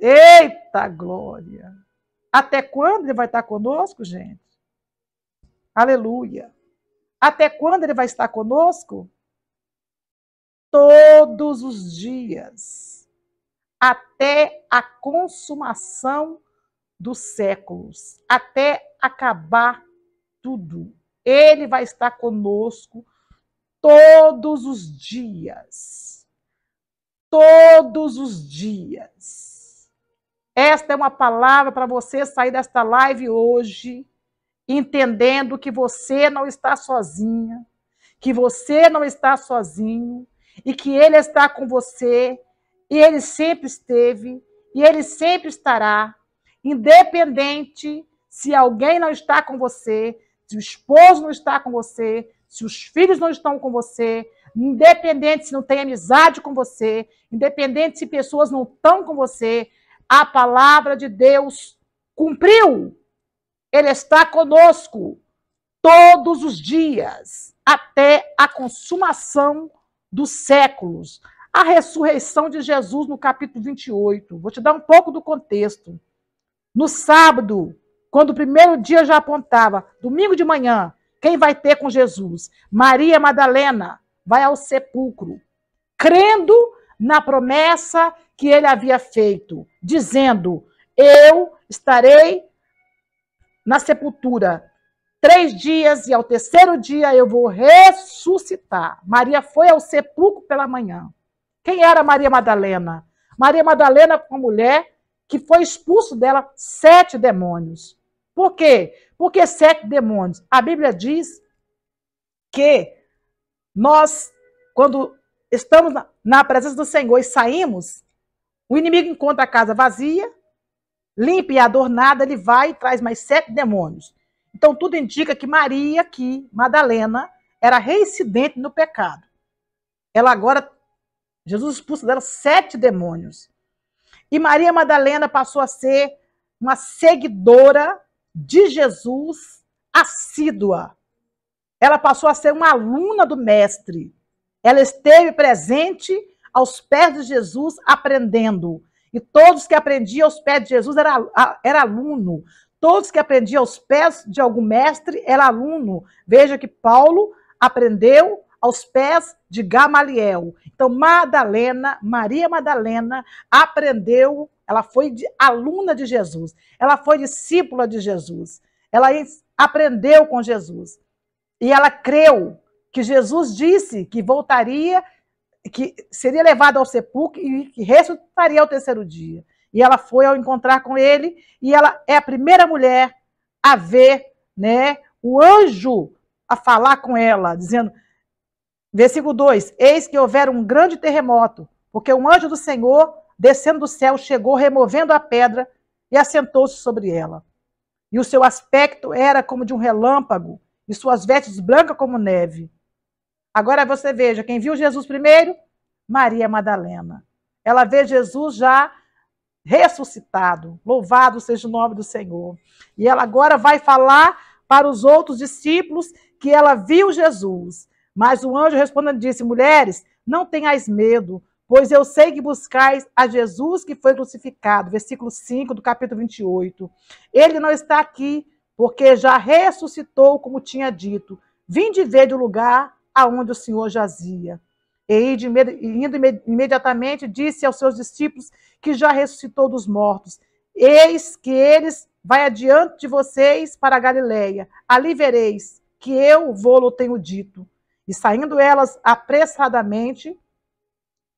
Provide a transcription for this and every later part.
Eita glória! Até quando ele vai estar conosco, gente? Aleluia! Até quando ele vai estar conosco? Todos os dias, até a consumação dos séculos, até acabar tudo. Ele vai estar conosco todos os dias. Todos os dias. Esta é uma palavra para você sair desta live hoje entendendo que você não está sozinha, que você não está sozinho e que ele está com você e ele sempre esteve e ele sempre estará, independente se alguém não está com você, se o esposo não está com você, se os filhos não estão com você, independente se não tem amizade com você, independente se pessoas não estão com você, a palavra de Deus cumpriu. Ele está conosco todos os dias, até a consumação dos séculos. A ressurreição de Jesus no capítulo 28. Vou te dar um pouco do contexto. No sábado, quando o primeiro dia já apontava, domingo de manhã, quem vai ter com Jesus? Maria Madalena vai ao sepulcro, crendo na promessa que ele havia feito, dizendo: Eu estarei na sepultura três dias e ao terceiro dia eu vou ressuscitar. Maria foi ao sepulcro pela manhã. Quem era Maria Madalena? Maria Madalena foi uma mulher que foi expulso dela sete demônios. Por quê? Porque sete demônios. A Bíblia diz que nós, quando estamos na presença do Senhor e saímos, o inimigo encontra a casa vazia, limpa e adornada, ele vai e traz mais sete demônios. Então tudo indica que Maria, que Madalena, era reincidente no pecado. Ela agora, Jesus expulsa dela sete demônios. E Maria Madalena passou a ser uma seguidora de Jesus assídua. Ela passou a ser uma aluna do Mestre. Ela esteve presente aos pés de Jesus aprendendo. E todos que aprendiam aos pés de Jesus era, era aluno. Todos que aprendiam aos pés de algum mestre era aluno. Veja que Paulo aprendeu aos pés de Gamaliel. Então, Madalena, Maria Madalena, aprendeu, ela foi de, aluna de Jesus, ela foi discípula de Jesus, ela aprendeu com Jesus. E ela creu que Jesus disse que voltaria que seria levada ao sepulcro e que ressuscitaria ao terceiro dia. E ela foi ao encontrar com ele, e ela é a primeira mulher a ver né, o anjo a falar com ela, dizendo, versículo 2: Eis que houver um grande terremoto, porque um anjo do Senhor, descendo do céu, chegou removendo a pedra e assentou-se sobre ela. E o seu aspecto era como de um relâmpago, e suas vestes brancas como neve. Agora você veja, quem viu Jesus primeiro? Maria Madalena. Ela vê Jesus já ressuscitado. Louvado seja o nome do Senhor. E ela agora vai falar para os outros discípulos que ela viu Jesus. Mas o anjo respondendo disse: Mulheres, não tenhais medo, pois eu sei que buscais a Jesus que foi crucificado. Versículo 5 do capítulo 28. Ele não está aqui, porque já ressuscitou, como tinha dito. Vinde ver do lugar aonde o Senhor jazia. E indo imediatamente disse aos seus discípulos que já ressuscitou dos mortos. Eis que eles vai adiante de vocês para Galiléia. Ali vereis que eu vou-lo tenho dito. E saindo elas apressadamente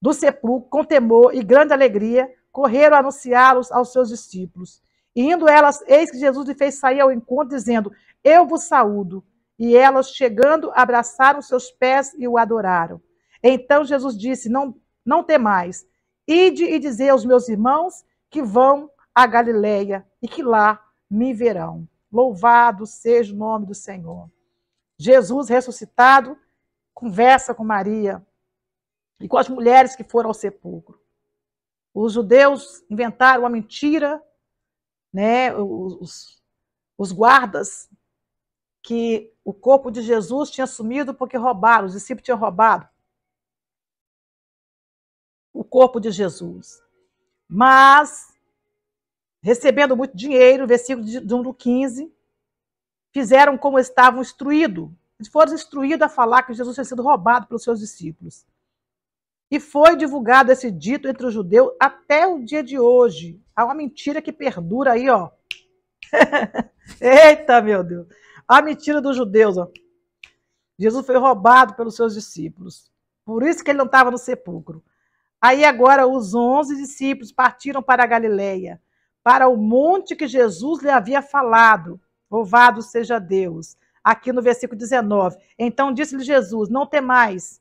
do sepulcro, com temor e grande alegria, correram anunciá-los aos seus discípulos. E indo elas, eis que Jesus lhe fez sair ao encontro, dizendo: Eu vos saúdo. E elas, chegando, abraçaram seus pés e o adoraram. Então Jesus disse: Não, não temais, ide e dizer aos meus irmãos que vão à Galileia e que lá me verão. Louvado seja o nome do Senhor. Jesus ressuscitado conversa com Maria e com as mulheres que foram ao sepulcro. Os judeus inventaram uma mentira, né? Os, os guardas que o corpo de Jesus tinha sumido porque roubaram, os discípulos tinham roubado o corpo de Jesus. Mas, recebendo muito dinheiro, versículo de 1 do 15, fizeram como estavam instruídos. foram instruídos a falar que Jesus tinha sido roubado pelos seus discípulos. E foi divulgado esse dito entre os judeus até o dia de hoje. Há uma mentira que perdura aí, ó. Eita, meu Deus. A ah, mentira dos judeus. Ó. Jesus foi roubado pelos seus discípulos. Por isso que ele não estava no sepulcro. Aí agora os onze discípulos partiram para a Galileia, para o monte que Jesus lhe havia falado. Louvado seja Deus. Aqui no versículo 19. Então disse-lhe Jesus: Não temais.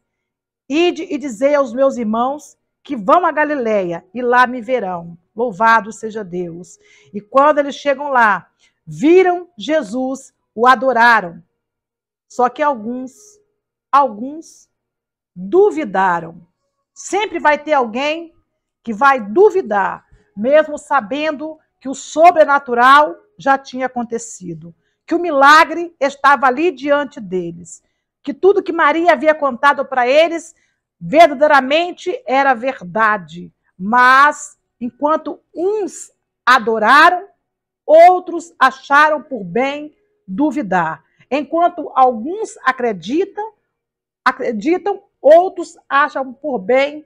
Ide e dizei aos meus irmãos que vão a Galileia e lá me verão. Louvado seja Deus. E quando eles chegam lá, viram Jesus o adoraram. Só que alguns, alguns duvidaram. Sempre vai ter alguém que vai duvidar, mesmo sabendo que o sobrenatural já tinha acontecido, que o milagre estava ali diante deles, que tudo que Maria havia contado para eles verdadeiramente era verdade. Mas enquanto uns adoraram, outros acharam por bem duvidar. Enquanto alguns acreditam, acreditam, outros acham por bem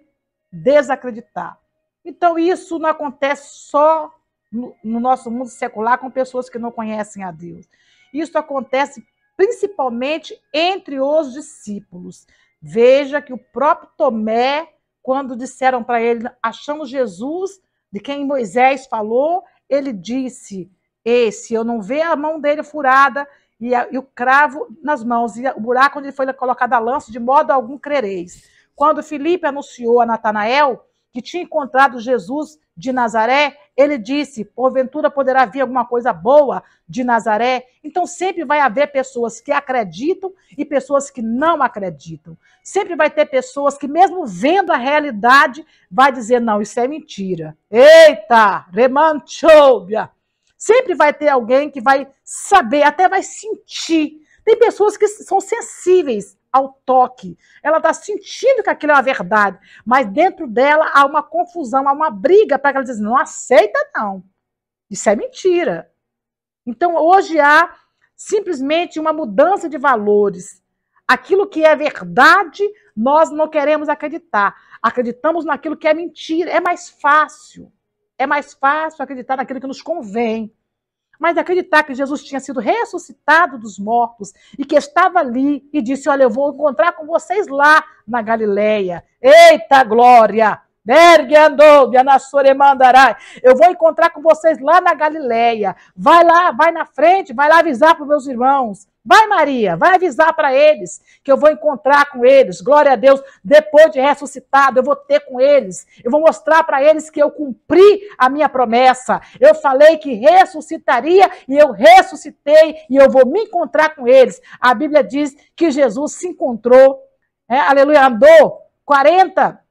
desacreditar. Então, isso não acontece só no, no nosso mundo secular com pessoas que não conhecem a Deus. Isso acontece principalmente entre os discípulos. Veja que o próprio Tomé, quando disseram para ele, achamos Jesus, de quem Moisés falou, ele disse: esse. Eu não vejo a mão dele furada e, a, e, o cravo nas mãos, e o buraco onde foi colocada a lança, de modo algum crereis. Quando Filipe anunciou a Natanael que tinha encontrado Jesus de Nazaré, ele disse: porventura poderá vir alguma coisa boa de Nazaré. Então sempre vai haver pessoas que acreditam e pessoas que não acreditam. Sempre vai ter pessoas que, mesmo vendo a realidade, vai dizer: não, isso é mentira. Eita, remanchoubia! Sempre vai ter alguém que vai saber, até vai sentir. Tem pessoas que são sensíveis ao toque. Ela está sentindo que aquilo é uma verdade, mas dentro dela há uma confusão, há uma briga para que ela diz: não aceita, não. Isso é mentira. Então hoje há simplesmente uma mudança de valores. Aquilo que é verdade, nós não queremos acreditar. Acreditamos naquilo que é mentira. É mais fácil. É mais fácil acreditar naquilo que nos convém. Mas acreditar que Jesus tinha sido ressuscitado dos mortos e que estava ali e disse: Olha, eu vou encontrar com vocês lá na Galileia. Eita glória! Eu vou encontrar com vocês lá na Galileia. Vai lá, vai na frente, vai lá avisar para os meus irmãos. Vai, Maria, vai avisar para eles que eu vou encontrar com eles. Glória a Deus, depois de ressuscitado, eu vou ter com eles. Eu vou mostrar para eles que eu cumpri a minha promessa. Eu falei que ressuscitaria e eu ressuscitei e eu vou me encontrar com eles. A Bíblia diz que Jesus se encontrou, é, aleluia, andou 40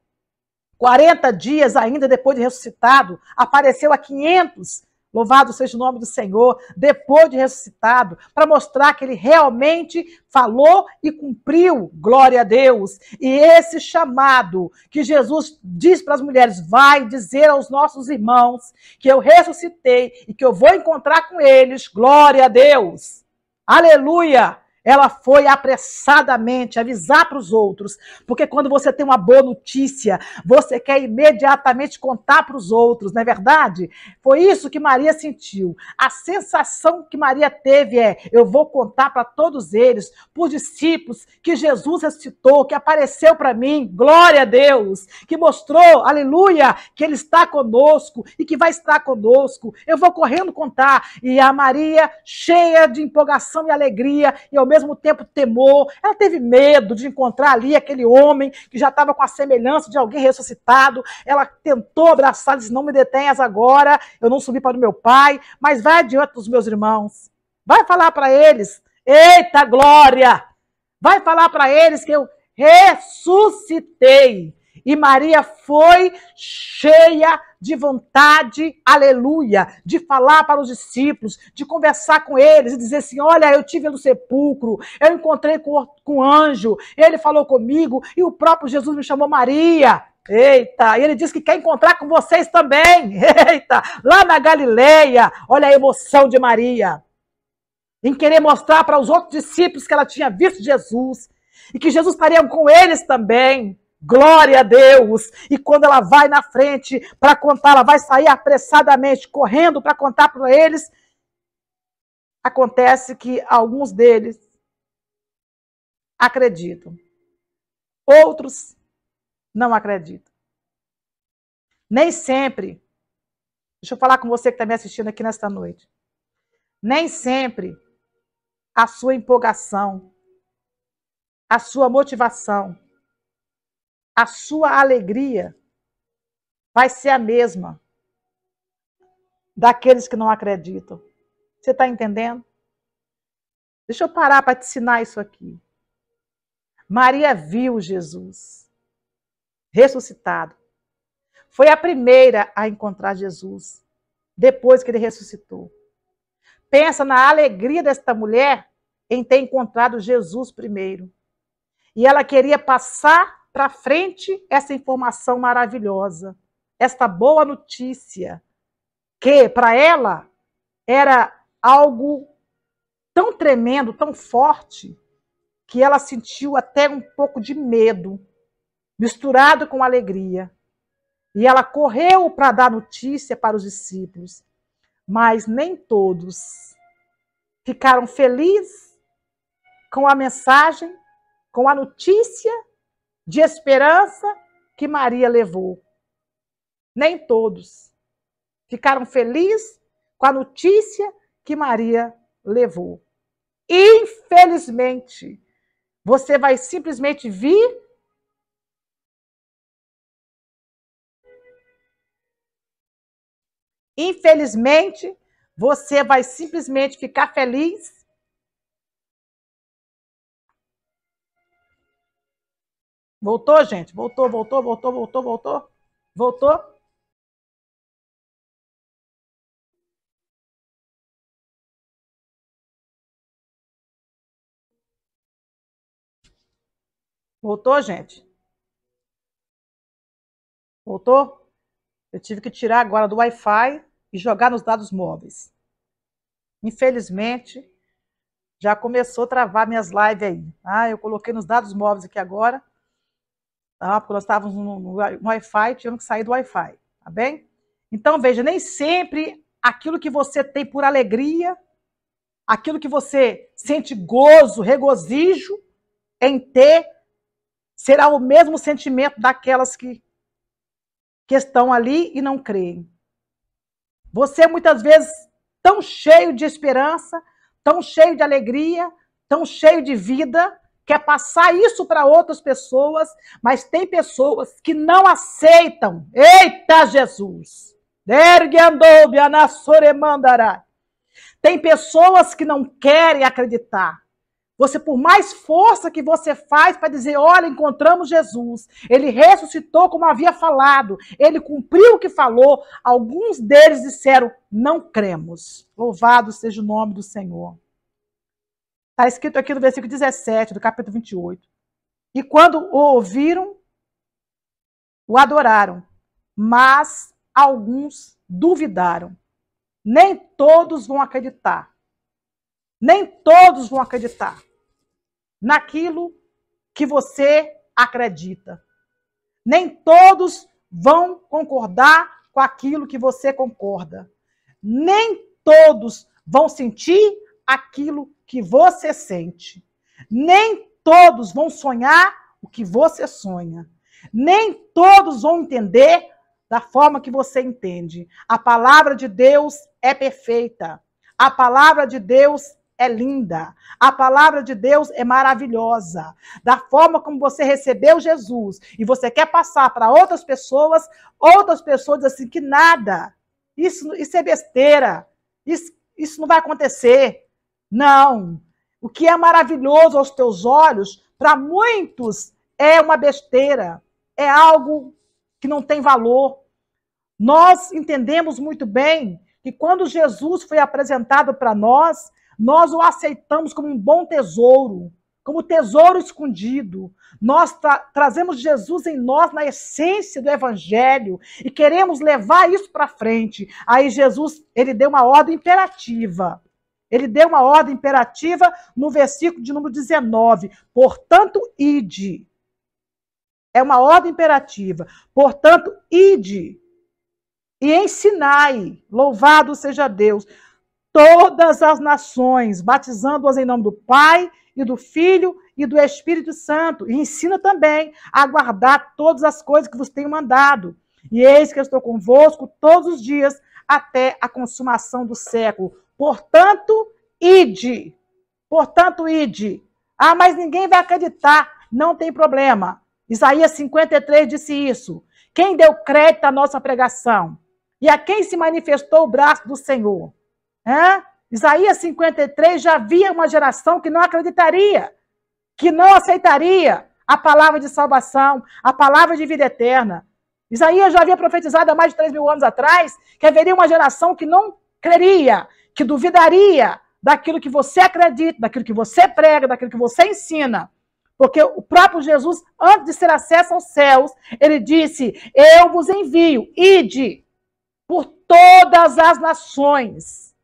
40 dias ainda depois de ressuscitado, apareceu a 500, louvado seja o nome do Senhor, depois de ressuscitado, para mostrar que ele realmente falou e cumpriu, glória a Deus. E esse chamado que Jesus diz para as mulheres, vai dizer aos nossos irmãos que eu ressuscitei e que eu vou encontrar com eles, glória a Deus. Aleluia! ela foi apressadamente avisar para os outros, porque quando você tem uma boa notícia, você quer imediatamente contar para os outros, não é verdade? Foi isso que Maria sentiu. A sensação que Maria teve é: eu vou contar para todos eles, por discípulos, que Jesus ressuscitou, que apareceu para mim, glória a Deus, que mostrou, aleluia, que ele está conosco e que vai estar conosco. Eu vou correndo contar. E a Maria, cheia de empolgação e alegria, e ao mesmo tempo temor, ela teve medo de encontrar ali aquele homem que já estava com a semelhança de alguém ressuscitado. Ela tentou abraçar, disse: Não me detenhas agora, eu não subi para o meu pai, mas vai adiante dos meus irmãos. Vai falar para eles: Eita glória! Vai falar para eles que eu ressuscitei. E Maria foi cheia de vontade, aleluia, de falar para os discípulos, de conversar com eles e dizer assim: Olha, eu tive no sepulcro, eu encontrei com, com o anjo, ele falou comigo e o próprio Jesus me chamou Maria. Eita, e ele disse que quer encontrar com vocês também. Eita, lá na Galileia, olha a emoção de Maria em querer mostrar para os outros discípulos que ela tinha visto Jesus e que Jesus estaria com eles também. Glória a Deus! E quando ela vai na frente para contar, ela vai sair apressadamente, correndo para contar para eles. Acontece que alguns deles acreditam, outros não acreditam. Nem sempre, deixa eu falar com você que está me assistindo aqui nesta noite, nem sempre a sua empolgação, a sua motivação, a sua alegria vai ser a mesma daqueles que não acreditam. Você está entendendo? Deixa eu parar para te ensinar isso aqui. Maria viu Jesus ressuscitado. Foi a primeira a encontrar Jesus depois que ele ressuscitou. Pensa na alegria desta mulher em ter encontrado Jesus primeiro. E ela queria passar para frente essa informação maravilhosa, esta boa notícia, que para ela era algo tão tremendo, tão forte, que ela sentiu até um pouco de medo, misturado com alegria. E ela correu para dar notícia para os discípulos, mas nem todos ficaram felizes com a mensagem, com a notícia de esperança que Maria levou. Nem todos ficaram felizes com a notícia que Maria levou. Infelizmente, você vai simplesmente vir Infelizmente, você vai simplesmente ficar feliz Voltou, gente? Voltou, voltou, voltou, voltou, voltou. Voltou? Voltou, gente? Voltou? Eu tive que tirar agora do Wi-Fi e jogar nos dados móveis. Infelizmente, já começou a travar minhas lives aí. Ah, eu coloquei nos dados móveis aqui agora ah, Porque nós estávamos no, no Wi-Fi, tivemos que sair do Wi-Fi, tá bem? Então, veja, nem sempre aquilo que você tem por alegria, aquilo que você sente gozo, regozijo em ter, será o mesmo sentimento daquelas que, que estão ali e não creem. Você é muitas vezes tão cheio de esperança, tão cheio de alegria, tão cheio de vida, quer passar isso para outras pessoas, mas tem pessoas que não aceitam. Eita Jesus! Tem pessoas que não querem acreditar. Você, por mais força que você faz para dizer, olha, encontramos Jesus, ele ressuscitou como havia falado, ele cumpriu o que falou, alguns deles disseram, não cremos. Louvado seja o nome do Senhor. Está escrito aqui no versículo 17 do capítulo 28. E quando o ouviram, o adoraram, mas alguns duvidaram. Nem todos vão acreditar. Nem todos vão acreditar naquilo que você acredita. Nem todos vão concordar com aquilo que você concorda. Nem todos vão sentir aquilo que você sente. Nem todos vão sonhar o que você sonha. Nem todos vão entender da forma que você entende. A palavra de Deus é perfeita. A palavra de Deus é linda. A palavra de Deus é maravilhosa. Da forma como você recebeu Jesus e você quer passar para outras pessoas, outras pessoas dizem assim que nada. Isso, isso é besteira. Isso, isso não vai acontecer. Não. O que é maravilhoso aos teus olhos, para muitos é uma besteira, é algo que não tem valor. Nós entendemos muito bem que quando Jesus foi apresentado para nós, nós o aceitamos como um bom tesouro, como tesouro escondido. Nós tra trazemos Jesus em nós na essência do evangelho e queremos levar isso para frente. Aí Jesus, ele deu uma ordem imperativa. Ele deu uma ordem imperativa no versículo de número 19. Portanto, ide. É uma ordem imperativa. Portanto, ide e ensinai, louvado seja Deus, todas as nações, batizando-as em nome do Pai e do Filho e do Espírito Santo. E ensina também a guardar todas as coisas que vos tenho mandado. E eis que eu estou convosco todos os dias até a consumação do século. Portanto, ide. Portanto, ide. Ah, mas ninguém vai acreditar. Não tem problema. Isaías 53 disse isso. Quem deu crédito à nossa pregação? E a quem se manifestou o braço do Senhor? É? Isaías 53 já havia uma geração que não acreditaria, que não aceitaria a palavra de salvação, a palavra de vida eterna. Isaías já havia profetizado há mais de 3 mil anos atrás que haveria uma geração que não creria, que duvidaria daquilo que você acredita, daquilo que você prega, daquilo que você ensina. Porque o próprio Jesus, antes de ser acesso aos céus, ele disse: Eu vos envio, ide por todas as nações,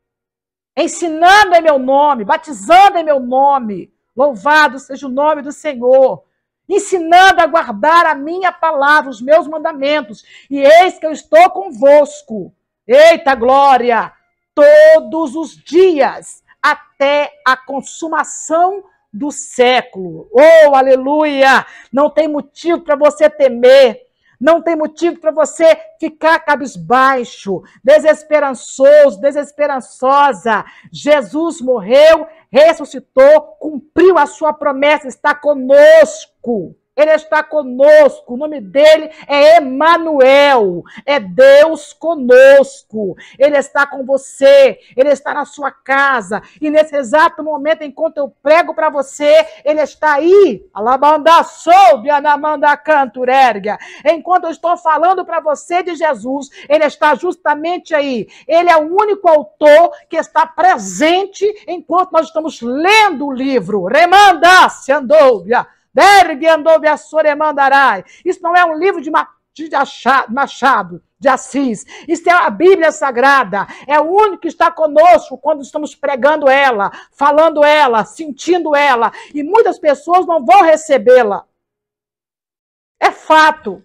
ensinando em meu nome, batizando em meu nome, louvado seja o nome do Senhor, ensinando a guardar a minha palavra, os meus mandamentos, e eis que eu estou convosco. Eita glória! todos os dias, até a consumação do século. Oh, aleluia! Não tem motivo para você temer. Não tem motivo para você ficar cabisbaixo, desesperançoso, desesperançosa. Jesus morreu, ressuscitou, cumpriu a sua promessa, está conosco. Ele está conosco. O nome dele é Emanuel. É Deus conosco. Ele está com você. Ele está na sua casa. E nesse exato momento, enquanto eu prego para você, ele está aí. Alabanda soube, anamanda canturerga. Enquanto eu estou falando para você de Jesus, ele está justamente aí. Ele é o único autor que está presente enquanto nós estamos lendo o livro. Remanda se andoubia. Isso não é um livro de, Machado, de Assis. Isso é a Bíblia Sagrada. É o único que está conosco quando estamos pregando ela, falando ela, sentindo ela. E muitas pessoas não vão recebê-la. É fato.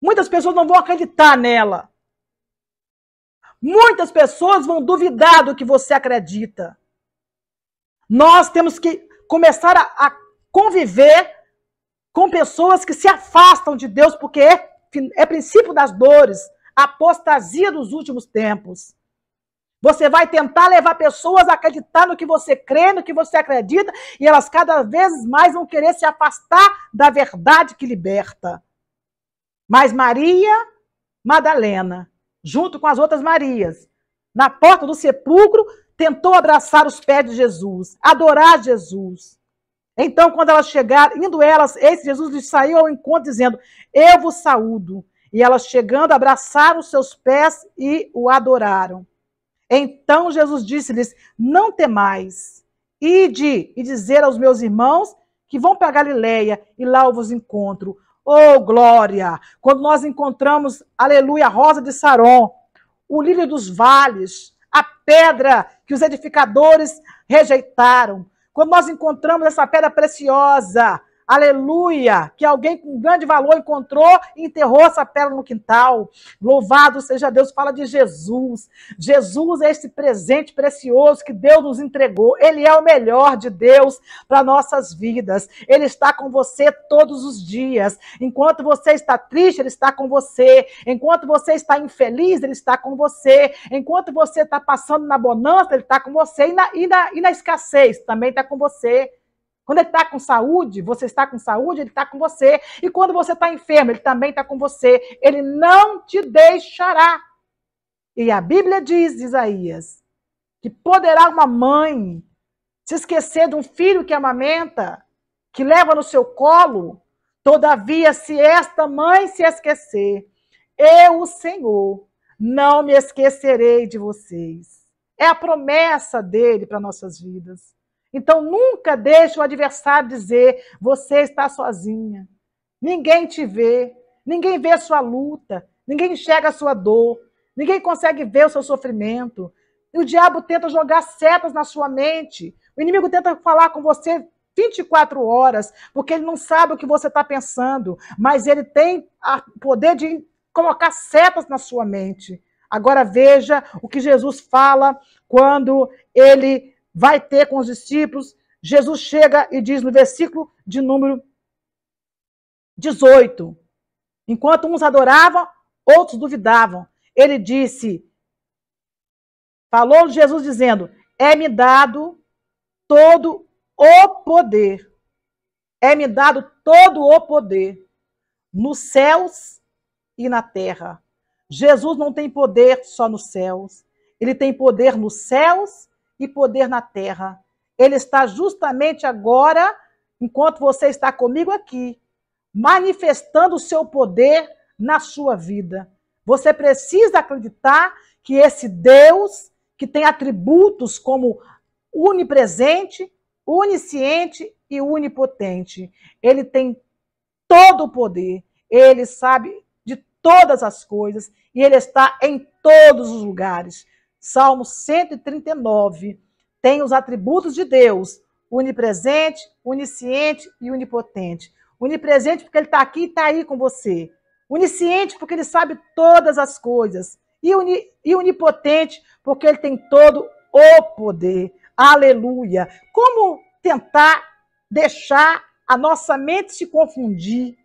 Muitas pessoas não vão acreditar nela. Muitas pessoas vão duvidar do que você acredita. Nós temos que começar a, a conviver com pessoas que se afastam de Deus, porque é, é princípio das dores, apostasia dos últimos tempos. Você vai tentar levar pessoas a acreditar no que você crê, no que você acredita, e elas cada vez mais vão querer se afastar da verdade que liberta. Mas Maria Madalena, junto com as outras Marias, na porta do sepulcro, tentou abraçar os pés de Jesus, adorar Jesus. Então, quando elas chegaram, indo elas, Jesus lhes saiu ao encontro, dizendo: Eu vos saúdo. E elas chegando, abraçaram os seus pés e o adoraram. Então Jesus disse-lhes: Não temais, ide e dizer aos meus irmãos que vão para Galileia e lá eu vos encontro. Oh, glória! Quando nós encontramos, aleluia, a rosa de Saron, o lírio dos vales, a pedra que os edificadores rejeitaram. Quando nós encontramos essa pedra preciosa, Aleluia! Que alguém com grande valor encontrou e enterrou essa pérola no quintal. Louvado seja Deus, fala de Jesus. Jesus é esse presente precioso que Deus nos entregou. Ele é o melhor de Deus para nossas vidas. Ele está com você todos os dias. Enquanto você está triste, ele está com você. Enquanto você está infeliz, ele está com você. Enquanto você está passando na bonança, ele está com você. E na, e na, e na escassez, também está com você. Quando ele está com saúde, você está com saúde, ele está com você. E quando você está enfermo, ele também está com você. Ele não te deixará. E a Bíblia diz, Isaías, que poderá uma mãe se esquecer de um filho que amamenta, que leva no seu colo. Todavia, se esta mãe se esquecer, eu, o Senhor, não me esquecerei de vocês. É a promessa dele para nossas vidas. Então nunca deixe o adversário dizer: você está sozinha. Ninguém te vê, ninguém vê a sua luta, ninguém enxerga a sua dor, ninguém consegue ver o seu sofrimento. E o diabo tenta jogar setas na sua mente. O inimigo tenta falar com você 24 horas, porque ele não sabe o que você está pensando, mas ele tem o poder de colocar setas na sua mente. Agora veja o que Jesus fala quando ele vai ter com os discípulos. Jesus chega e diz no versículo de número 18: Enquanto uns adoravam, outros duvidavam. Ele disse: Falou Jesus dizendo: É-me dado todo o poder. É-me dado todo o poder nos céus e na terra. Jesus não tem poder só nos céus. Ele tem poder nos céus e poder na terra. Ele está justamente agora, enquanto você está comigo aqui, manifestando o seu poder na sua vida. Você precisa acreditar que esse Deus, que tem atributos como onipresente, onisciente e onipotente, ele tem todo o poder, ele sabe de todas as coisas e ele está em todos os lugares. Salmo 139 tem os atributos de Deus, unipresente, onisciente e onipotente. Unipresente porque ele está aqui e está aí com você. Onisciente porque ele sabe todas as coisas. E, uni, e onipotente porque ele tem todo o poder. Aleluia! Como tentar deixar a nossa mente se confundir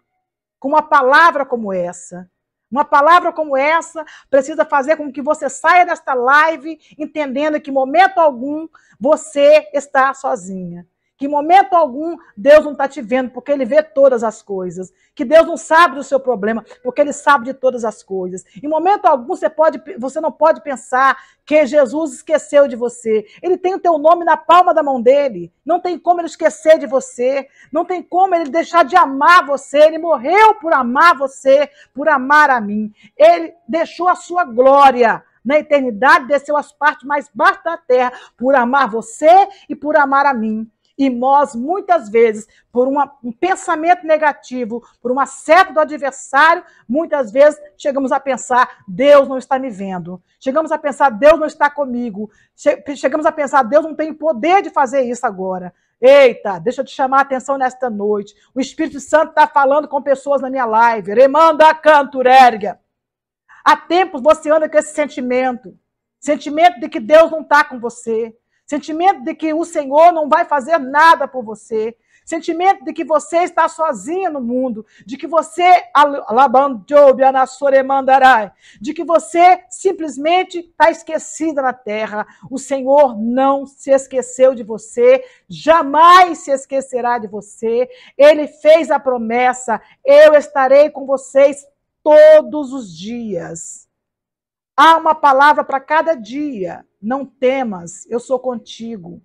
com uma palavra como essa? Uma palavra como essa precisa fazer com que você saia desta live entendendo que, momento algum, você está sozinha que em momento algum Deus não está te vendo, porque Ele vê todas as coisas. Que Deus não sabe do seu problema, porque Ele sabe de todas as coisas. Em momento algum você, pode, você não pode pensar que Jesus esqueceu de você. Ele tem o teu nome na palma da mão dele. Não tem como ele esquecer de você. Não tem como ele deixar de amar você. Ele morreu por amar você, por amar a mim. Ele deixou a sua glória na eternidade, desceu às partes mais baixas da terra por amar você e por amar a mim. E nós, muitas vezes, por uma, um pensamento negativo, por uma seta do adversário, muitas vezes chegamos a pensar: Deus não está me vendo. Chegamos a pensar: Deus não está comigo. Che chegamos a pensar: Deus não tem poder de fazer isso agora. Eita, deixa eu te chamar a atenção nesta noite. O Espírito Santo está falando com pessoas na minha live. Remanda canturérgia. Há tempos você anda com esse sentimento. Sentimento de que Deus não está com você sentimento de que o Senhor não vai fazer nada por você, sentimento de que você está sozinha no mundo, de que você de que você simplesmente está esquecida na terra. O Senhor não se esqueceu de você, jamais se esquecerá de você. Ele fez a promessa: eu estarei com vocês todos os dias Há uma palavra para cada dia. Não temas, eu sou contigo.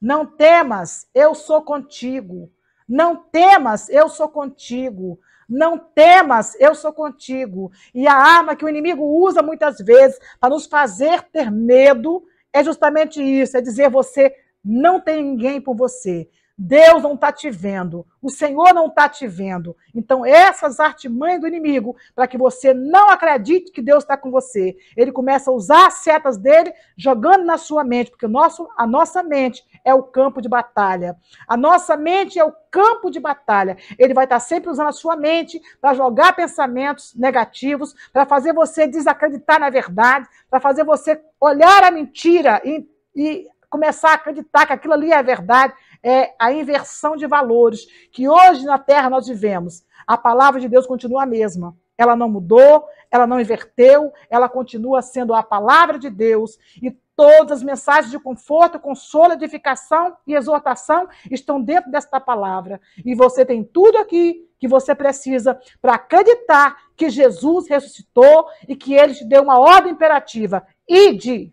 Não temas, eu sou contigo. Não temas, eu sou contigo. Não temas, eu sou contigo. E a arma que o inimigo usa muitas vezes para nos fazer ter medo é justamente isso: é dizer você não tem ninguém por você. Deus não está te vendo, o Senhor não está te vendo. Então, essas artimanhas do inimigo, para que você não acredite que Deus está com você, ele começa a usar as setas dele, jogando na sua mente, porque o nosso, a nossa mente é o campo de batalha. A nossa mente é o campo de batalha. Ele vai estar tá sempre usando a sua mente para jogar pensamentos negativos, para fazer você desacreditar na verdade, para fazer você olhar a mentira e, e começar a acreditar que aquilo ali é verdade é a inversão de valores que hoje na Terra nós vivemos. A palavra de Deus continua a mesma. Ela não mudou, ela não inverteu, ela continua sendo a palavra de Deus e todas as mensagens de conforto, consolo, edificação e exortação estão dentro desta palavra. E você tem tudo aqui que você precisa para acreditar que Jesus ressuscitou e que ele te deu uma ordem imperativa: ide.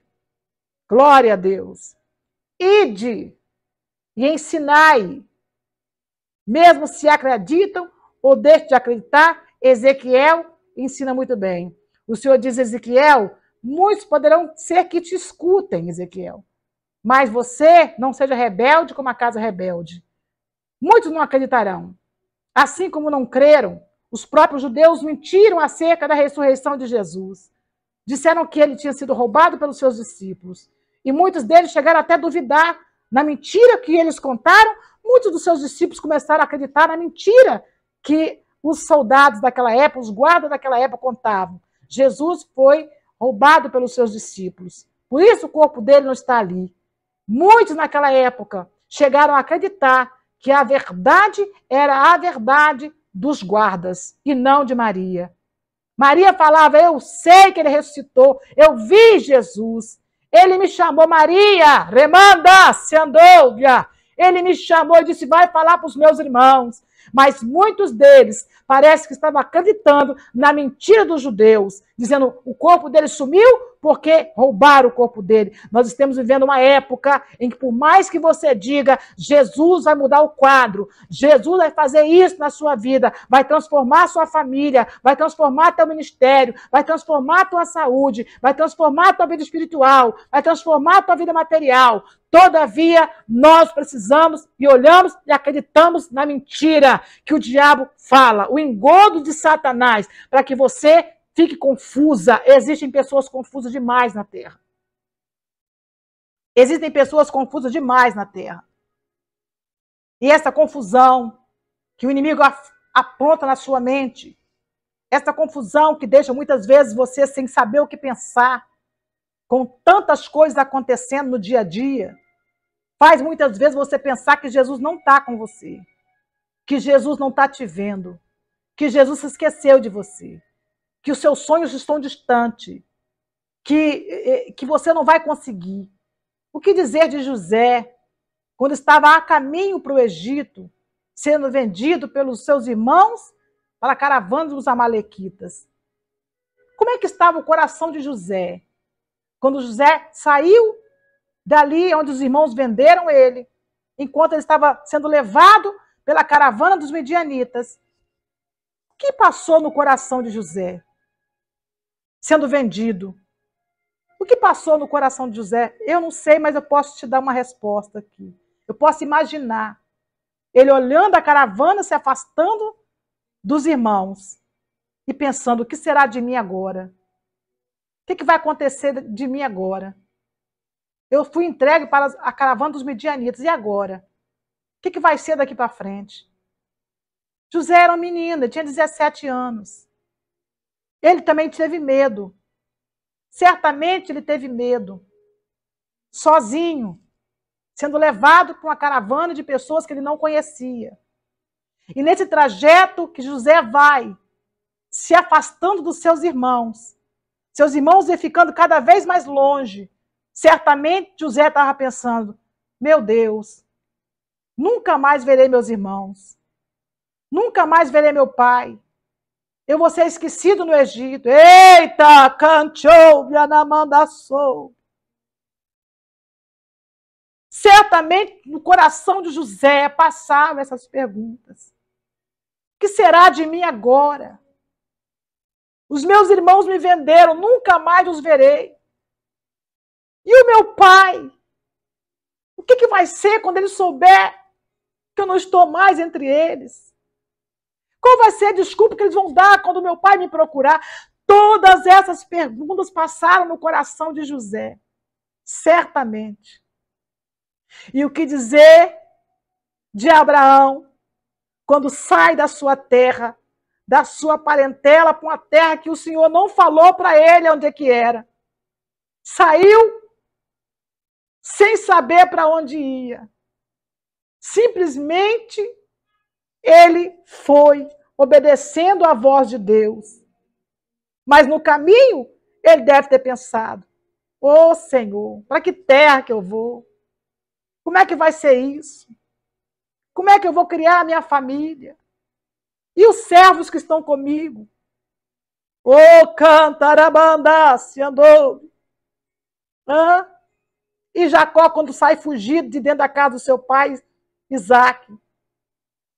Glória a Deus. Ide e ensinai, mesmo se acreditam ou deixem de acreditar, Ezequiel ensina muito bem. O Senhor diz, Ezequiel, muitos poderão ser que te escutem, Ezequiel, mas você não seja rebelde como a casa rebelde. Muitos não acreditarão. Assim como não creram, os próprios judeus mentiram acerca da ressurreição de Jesus. Disseram que ele tinha sido roubado pelos seus discípulos. E muitos deles chegaram até a duvidar na mentira que eles contaram, muitos dos seus discípulos começaram a acreditar na mentira que os soldados daquela época, os guardas daquela época contavam. Jesus foi roubado pelos seus discípulos. Por isso o corpo dele não está ali. Muitos naquela época chegaram a acreditar que a verdade era a verdade dos guardas e não de Maria. Maria falava: Eu sei que ele ressuscitou, eu vi Jesus. Ele me chamou, Maria, remanda, se andouga. Ele me chamou e disse, vai falar para os meus irmãos. Mas muitos deles parece que estavam acreditando na mentira dos judeus, dizendo o corpo dele sumiu, porque roubaram o corpo dele. Nós estamos vivendo uma época em que, por mais que você diga, Jesus vai mudar o quadro, Jesus vai fazer isso na sua vida, vai transformar a sua família, vai transformar teu ministério, vai transformar tua saúde, vai transformar tua vida espiritual, vai transformar tua vida material. Todavia, nós precisamos e olhamos e acreditamos na mentira que o diabo fala, o engodo de Satanás, para que você fique confusa. Existem pessoas confusas demais na Terra. Existem pessoas confusas demais na Terra. E essa confusão que o inimigo apronta na sua mente, essa confusão que deixa muitas vezes você sem saber o que pensar, com tantas coisas acontecendo no dia a dia, faz muitas vezes você pensar que Jesus não está com você, que Jesus não está te vendo, que Jesus se esqueceu de você que os seus sonhos estão distantes, que, eh, eh, que você não vai conseguir. O que dizer de José, quando estava a caminho para o Egito, sendo vendido pelos seus irmãos para caravana dos Amalequitas? Como é que estava o coração de José? Quando José saiu dali onde os irmãos venderam ele, enquanto ele estava sendo levado pela caravana dos medianitas. O que passou no coração de José? sendo vendido. O que passou no coração de José? Eu não sei, mas eu posso te dar uma resposta aqui. Eu posso imaginar ele olhando a caravana se afastando dos irmãos e pensando: o que será de mim agora? O que, que vai acontecer de mim agora? Eu fui entregue para a caravana dos midianitas, e agora? O que, que vai ser daqui para frente? José era um menino, tinha 17 anos. Ele também teve medo. Certamente ele teve medo. Sozinho, sendo levado por uma caravana de pessoas que ele não conhecia. E nesse trajeto que José vai, se afastando dos seus irmãos, seus irmãos iam ficando cada vez mais longe. Certamente José estava pensando: meu Deus, nunca mais verei meus irmãos, nunca mais verei meu pai, eu vou ser esquecido no Egito. Eita, cantou, sou. Certamente no coração de José passavam essas perguntas. O que será de mim agora? Os meus irmãos me venderam, nunca mais os verei. E o meu pai? O que, que vai ser quando ele souber que eu não estou mais entre eles? Qual vai ser a desculpa que eles vão dar quando meu pai me procurar? Todas essas perguntas passaram no coração de José, certamente. E o que dizer de Abraão quando sai da sua terra, da sua parentela para uma terra que o Senhor não falou para ele onde é que era? Saiu sem saber para onde ia. Simplesmente ele foi obedecendo à voz de Deus. Mas no caminho, ele deve ter pensado: Ô oh, Senhor, para que terra que eu vou? Como é que vai ser isso? Como é que eu vou criar a minha família? E os servos que estão comigo? Ô oh, cantarabanda, se andou. Hã? E Jacó, quando sai fugido de dentro da casa do seu pai, Isaac,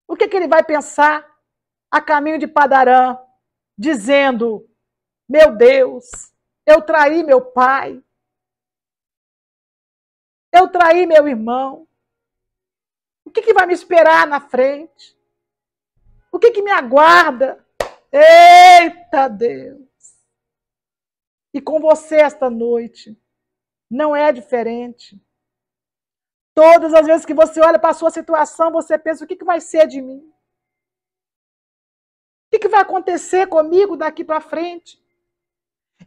o que, que ele vai pensar a caminho de Padarã, dizendo: Meu Deus, eu traí meu pai, eu traí meu irmão. O que, que vai me esperar na frente? O que, que me aguarda? Eita Deus! E com você esta noite não é diferente. Todas as vezes que você olha para a sua situação, você pensa: o que, que vai ser de mim? O que, que vai acontecer comigo daqui para frente?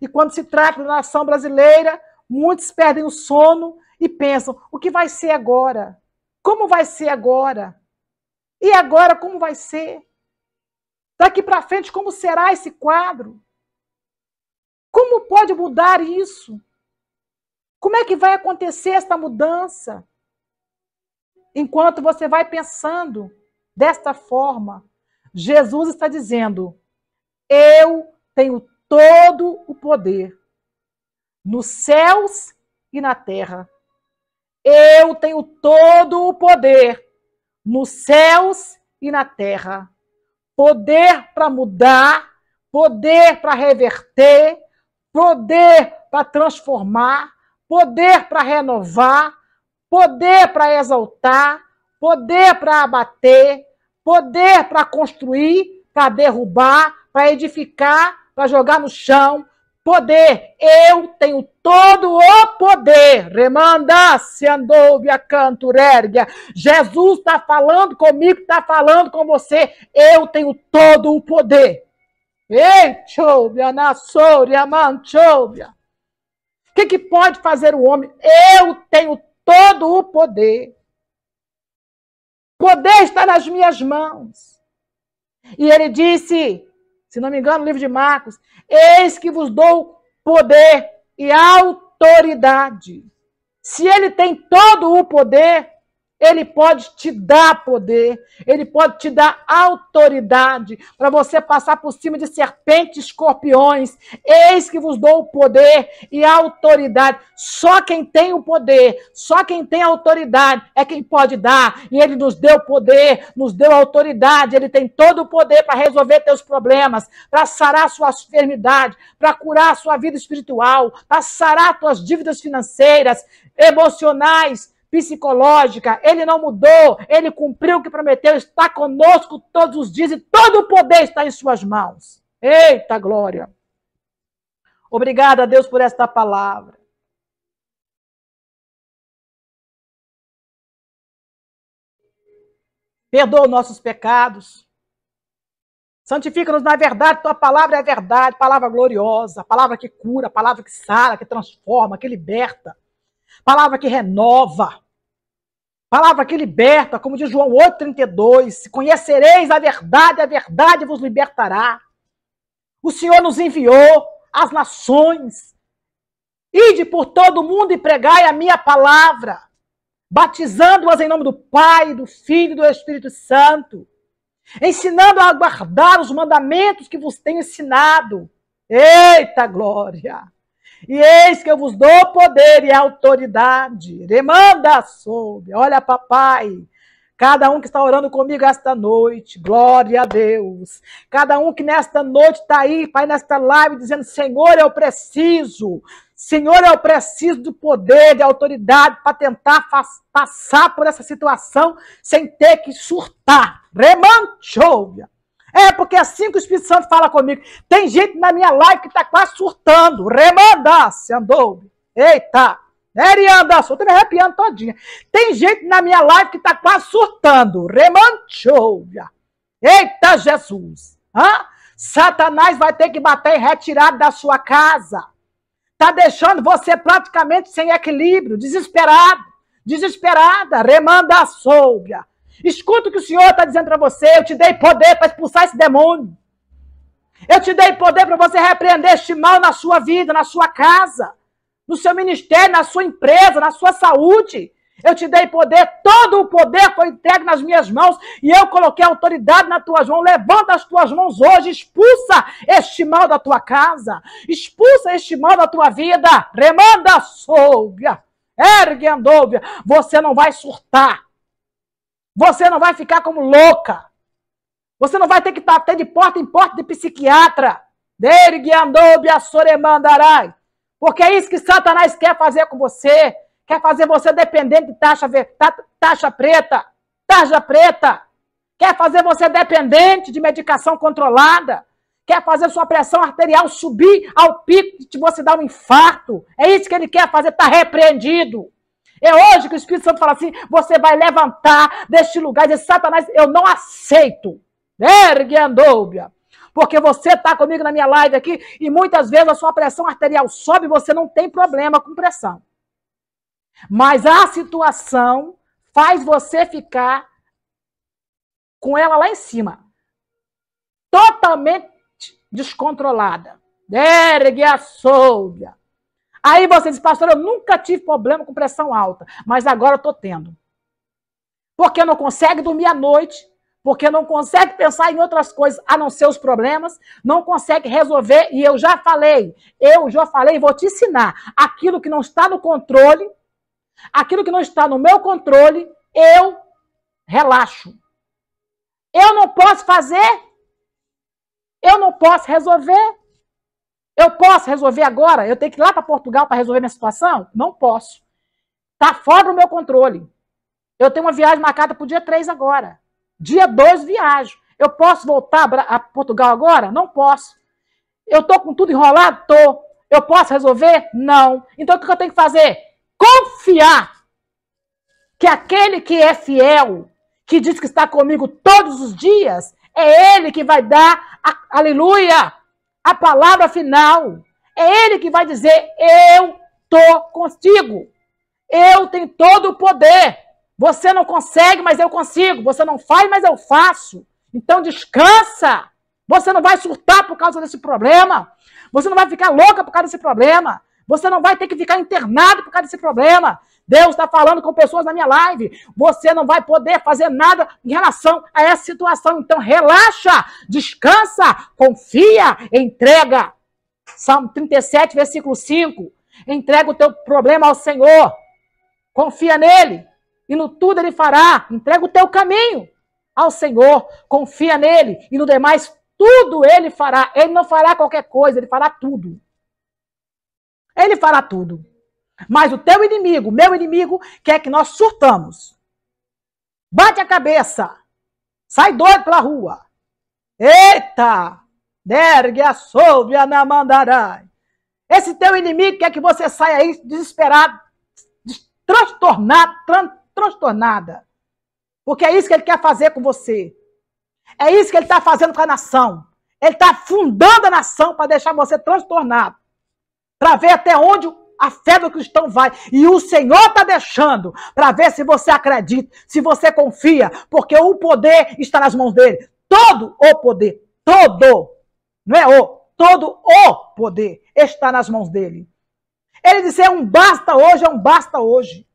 E quando se trata da nação brasileira, muitos perdem o sono e pensam: o que vai ser agora? Como vai ser agora? E agora, como vai ser? Daqui para frente, como será esse quadro? Como pode mudar isso? Como é que vai acontecer esta mudança? Enquanto você vai pensando desta forma, Jesus está dizendo: Eu tenho todo o poder nos céus e na terra. Eu tenho todo o poder nos céus e na terra. Poder para mudar, poder para reverter, poder para transformar, poder para renovar, poder para exaltar, poder para abater, poder para construir, para derrubar, para edificar, para jogar no chão. Poder, eu tenho todo o poder. Remanda, se andou via canturérgia. Jesus está falando comigo, está falando com você. Eu tenho todo o poder. Ei, chobia, nassouria, manchobia. O que, que pode fazer o homem? Eu tenho todo o poder. Poder está nas minhas mãos. E ele disse, se não me engano, no livro de Marcos: Eis que vos dou poder e autoridade. Se ele tem todo o poder, ele pode te dar poder, ele pode te dar autoridade para você passar por cima de serpentes, escorpiões. Eis que vos dou o poder e a autoridade. Só quem tem o poder, só quem tem a autoridade é quem pode dar. E ele nos deu poder, nos deu autoridade. Ele tem todo o poder para resolver teus problemas, para sarar sua enfermidade, para curar sua vida espiritual, para sarar tuas dívidas financeiras, emocionais psicológica, ele não mudou, ele cumpriu o que prometeu, está conosco todos os dias e todo o poder está em suas mãos. Eita glória! Obrigada a Deus por esta palavra. Perdoa nossos pecados. Santifica-nos na verdade, tua palavra é a verdade, palavra gloriosa, palavra que cura, palavra que sara, que transforma, que liberta. Palavra que renova. Palavra que liberta, como diz João 8,32. Se conhecereis a verdade, a verdade vos libertará. O Senhor nos enviou às nações. Ide por todo mundo e pregai a minha palavra, batizando-as em nome do Pai, do Filho e do Espírito Santo, ensinando a guardar os mandamentos que vos tenho ensinado. Eita glória! E eis que eu vos dou poder e autoridade. Demanda sobre. Olha, papai. Cada um que está orando comigo esta noite, glória a Deus. Cada um que nesta noite está aí, Pai, nesta live, dizendo: Senhor, eu preciso. Senhor, eu preciso do poder, de autoridade para tentar passar por essa situação sem ter que surtar. Remanchouvia. É, porque é assim que o Espírito Santo fala comigo. Tem gente na minha live que está quase surtando. Remanda, se andou. Eita! Erianda, eu estou me arrepiando todinha. Tem gente na minha live que está quase surtando. Remanchou. Eita, Jesus. Hã? Satanás vai ter que bater em retirada da sua casa. Tá deixando você praticamente sem equilíbrio, desesperado, desesperada, remanda soubia. Escuta o que o Senhor está dizendo para você. Eu te dei poder para expulsar esse demônio. Eu te dei poder para você repreender este mal na sua vida, na sua casa, no seu ministério, na sua empresa, na sua saúde. Eu te dei poder, todo o poder foi entregue nas minhas mãos e eu coloquei autoridade nas tuas mãos. Levanta as tuas mãos hoje, expulsa este mal da tua casa, expulsa este mal da tua vida. Remanda, soubia, ergue, andouve. Você não vai surtar, você não vai ficar como louca. Você não vai ter que estar de porta em porta de psiquiatra. Porque é isso que Satanás quer fazer com você. Quer fazer você dependente de taxa, taxa preta. Taxa preta. Quer fazer você dependente de medicação controlada. Quer fazer sua pressão arterial subir ao pico de você dar um infarto. É isso que ele quer fazer. Está repreendido. É hoje que o Espírito Santo fala assim: você vai levantar deste lugar e dizer, Satanás, eu não aceito. Ergue andúbia. Porque você está comigo na minha live aqui e muitas vezes a sua pressão arterial sobe e você não tem problema com pressão. Mas a situação faz você ficar com ela lá em cima, totalmente descontrolada. Ergue a sombra. Aí você diz, pastor, eu nunca tive problema com pressão alta, mas agora eu estou tendo. Porque não consegue dormir à noite, porque não consegue pensar em outras coisas a não ser os problemas, não consegue resolver. E eu já falei, eu já falei, vou te ensinar. Aquilo que não está no controle, aquilo que não está no meu controle, eu relaxo. Eu não posso fazer, eu não posso resolver. Eu posso resolver agora? Eu tenho que ir lá para Portugal para resolver minha situação? Não posso. Está fora do meu controle. Eu tenho uma viagem marcada para o dia 3 agora. Dia 2 viajo. Eu posso voltar a Portugal agora? Não posso. Eu estou com tudo enrolado? Estou. Eu posso resolver? Não. Então o que eu tenho que fazer? Confiar que aquele que é fiel, que diz que está comigo todos os dias, é ele que vai dar, a, aleluia, a palavra final. É ele que vai dizer: Eu tô contigo. Eu tenho todo o poder. Você não consegue, mas eu consigo. Você não faz, mas eu faço. Então descansa. Você não vai surtar por causa desse problema. Você não vai ficar louca por causa desse problema. Você não vai ter que ficar internado por causa desse problema. Deus está falando com pessoas na minha live. Você não vai poder fazer nada em relação a essa situação. Então, relaxa, descansa, confia, entrega. Salmo 37, versículo 5. Entrega o teu problema ao Senhor. Confia nele. E no tudo ele fará. Entrega o teu caminho ao Senhor. Confia nele. E no demais tudo ele fará. Ele não fará qualquer coisa, ele fará tudo. Ele fará tudo. Mas o teu inimigo, meu inimigo, quer que nós surtamos. Bate a cabeça. Sai doido pela rua. Eita! Dergue a na mandarai. Esse teu inimigo quer que você saia aí desesperado, transtornado, tran transtornada. Porque é isso que ele quer fazer com você. É isso que ele está fazendo com a nação. Ele está fundando a nação para deixar você transtornado. Para ver até onde a fé do cristão vai. E o Senhor está deixando para ver se você acredita, se você confia, porque o poder está nas mãos dele. Todo o poder, todo, não é o, todo o poder está nas mãos dele. Ele disse: é um basta hoje, é um basta hoje.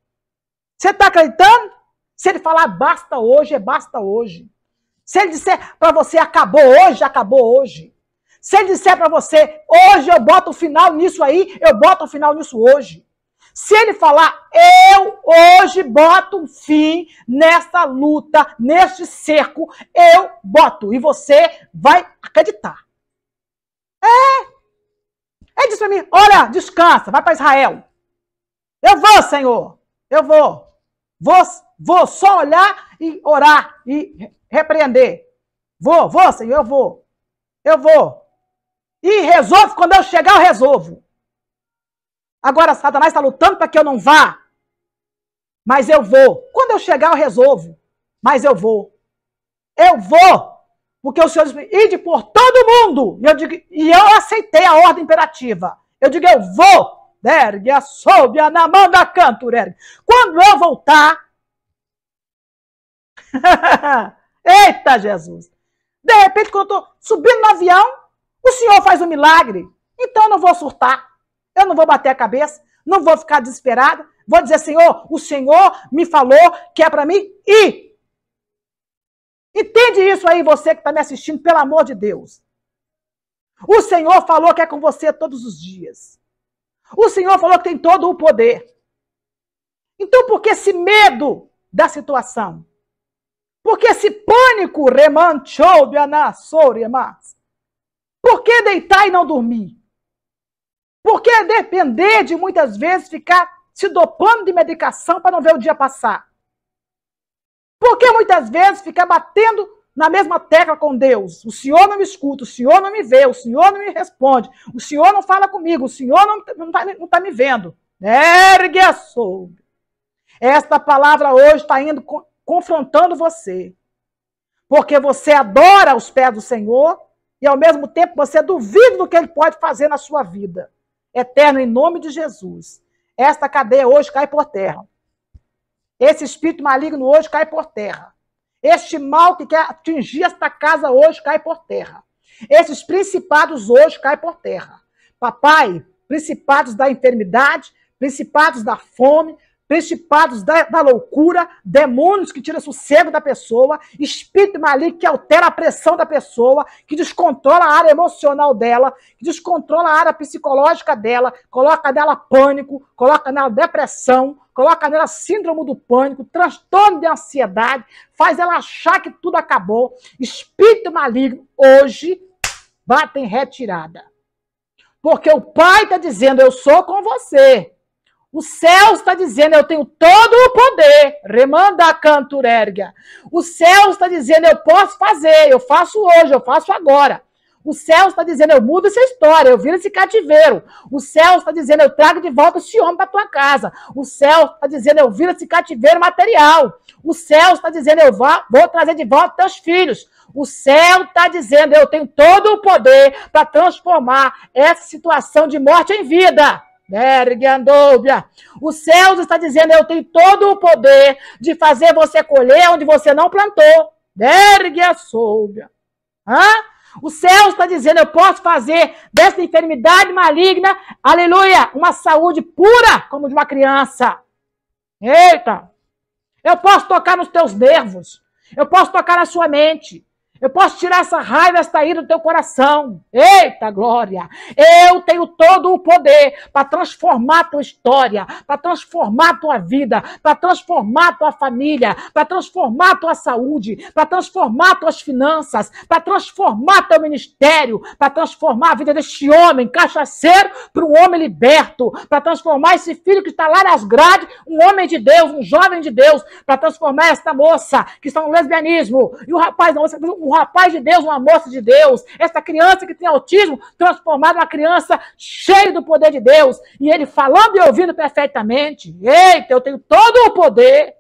Você está acreditando? Se ele falar basta hoje, é basta hoje. Se ele disser para você acabou hoje, acabou hoje. Se ele disser para você, hoje eu boto o final nisso aí, eu boto o final nisso hoje. Se ele falar, eu hoje boto um fim nessa luta, neste cerco, eu boto. E você vai acreditar. É. Ele disse para mim, olha, descansa, vai para Israel. Eu vou, Senhor. Eu vou. Vou, vou só olhar e orar e repreender. Vou, vou, Senhor, eu vou. Eu vou. E resolve, quando eu chegar, eu resolvo. Agora, Satanás está lutando para que eu não vá. Mas eu vou. Quando eu chegar, eu resolvo. Mas eu vou. Eu vou. Porque o Senhor disse, ide por todo mundo. E eu, digo, e eu aceitei a ordem imperativa. Eu digo, eu vou. Dergue, soube, na mão da cantor, Quando eu voltar. Eita, Jesus. De repente, quando eu estou subindo no avião, o Senhor faz um milagre. Então eu não vou surtar. Eu não vou bater a cabeça. Não vou ficar desesperada. Vou dizer, Senhor, o Senhor me falou que é para mim ir. Entende isso aí, você que está me assistindo, pelo amor de Deus. O Senhor falou que é com você todos os dias. O Senhor falou que tem todo o poder. Então, por que esse medo da situação? Por que esse pânico remanchou, Bianá, Souriamas? Por que deitar e não dormir? Por que depender de muitas vezes ficar se dopando de medicação para não ver o dia passar? Por que muitas vezes ficar batendo na mesma tecla com Deus? O Senhor não me escuta, o Senhor não me vê, o Senhor não me responde, o Senhor não fala comigo, o Senhor não está não tá me vendo. Ergue a soube. Esta palavra hoje está indo co confrontando você. Porque você adora os pés do Senhor e ao mesmo tempo você duvida do que ele pode fazer na sua vida. Eterno, em nome de Jesus. Esta cadeia hoje cai por terra. Esse espírito maligno hoje cai por terra. Este mal que quer atingir esta casa hoje cai por terra. Esses principados hoje cai por terra. Papai, principados da enfermidade, principados da fome, principados da, da, loucura, demônios que tiram sossego da pessoa, espírito maligno que altera a pressão da pessoa, que descontrola a área emocional dela, que descontrola a área psicológica dela, coloca nela pânico, coloca nela depressão, coloca nela síndrome do pânico, transtorno de ansiedade, faz ela achar que tudo acabou. Espírito maligno hoje bate em retirada. Porque o pai está dizendo: Eu sou com você. O céu está dizendo: eu tenho todo o poder. Remanda a erga. O céu está dizendo: eu posso fazer, eu faço hoje, eu faço agora. O céu está dizendo: eu mudo essa história, eu viro esse cativeiro. O céu está dizendo: eu trago de volta esse homem para tua casa. O céu está dizendo: eu viro esse cativeiro material. O céu está dizendo: eu vou trazer de volta teus filhos. O céu está dizendo: eu tenho todo o poder para transformar essa situação de morte em vida. Bergendobia. O céus está dizendo: eu tenho todo o poder de fazer você colher onde você não plantou. Bergendobia. Hã? O céu está dizendo: eu posso fazer dessa enfermidade maligna, aleluia, uma saúde pura, como de uma criança. Eita! Eu posso tocar nos teus nervos. Eu posso tocar na sua mente. Eu posso tirar essa raiva, essa ira do teu coração. Eita glória! Eu tenho todo o poder para transformar a tua história, para transformar a tua vida, para transformar a tua família, para transformar a tua saúde, para transformar as tuas finanças, para transformar teu ministério, para transformar a vida deste homem cachaceiro para um homem liberto, para transformar esse filho que está lá nas grades, um homem de Deus, um jovem de Deus, para transformar esta moça que está no lesbianismo e o rapaz, não, um um rapaz de Deus, uma moça de Deus, essa criança que tem autismo, transformada uma criança cheia do poder de Deus, e ele falando e ouvindo perfeitamente. Eita, eu tenho todo o poder.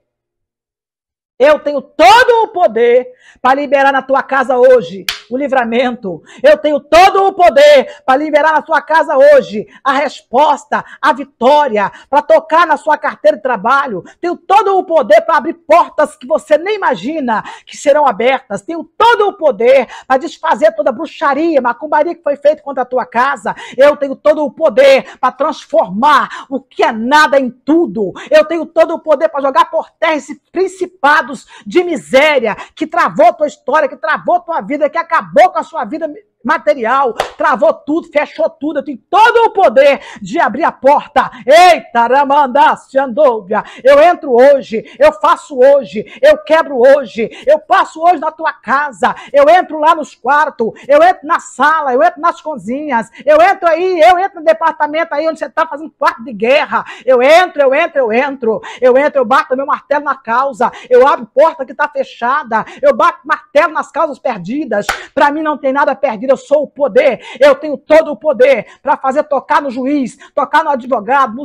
Eu tenho todo o poder para liberar na tua casa hoje o livramento. Eu tenho todo o poder para liberar na sua casa hoje a resposta, a vitória, para tocar na sua carteira de trabalho. Tenho todo o poder para abrir portas que você nem imagina que serão abertas. Tenho todo o poder para desfazer toda a bruxaria, macumbaria que foi feita contra a tua casa. Eu tenho todo o poder para transformar o que é nada em tudo. Eu tenho todo o poder para jogar por terra esses principados de miséria que travou tua história, que travou tua vida, que acabou acabou com a sua vida material, travou tudo, fechou tudo. Eu tenho todo o poder de abrir a porta. Eita, Ramanda, Xandovia, eu entro hoje, eu faço hoje, eu quebro hoje, eu passo hoje na tua casa, eu entro lá nos quartos, eu entro na sala, eu entro nas cozinhas, eu entro aí, eu entro no departamento aí onde você está fazendo quarto de guerra. Eu entro, eu entro, eu entro, eu entro, eu bato meu martelo na causa, eu abro porta que está fechada, eu bato martelo nas causas perdidas. Para mim não tem nada perdido eu sou o poder, eu tenho todo o poder para fazer tocar no juiz, tocar no advogado, no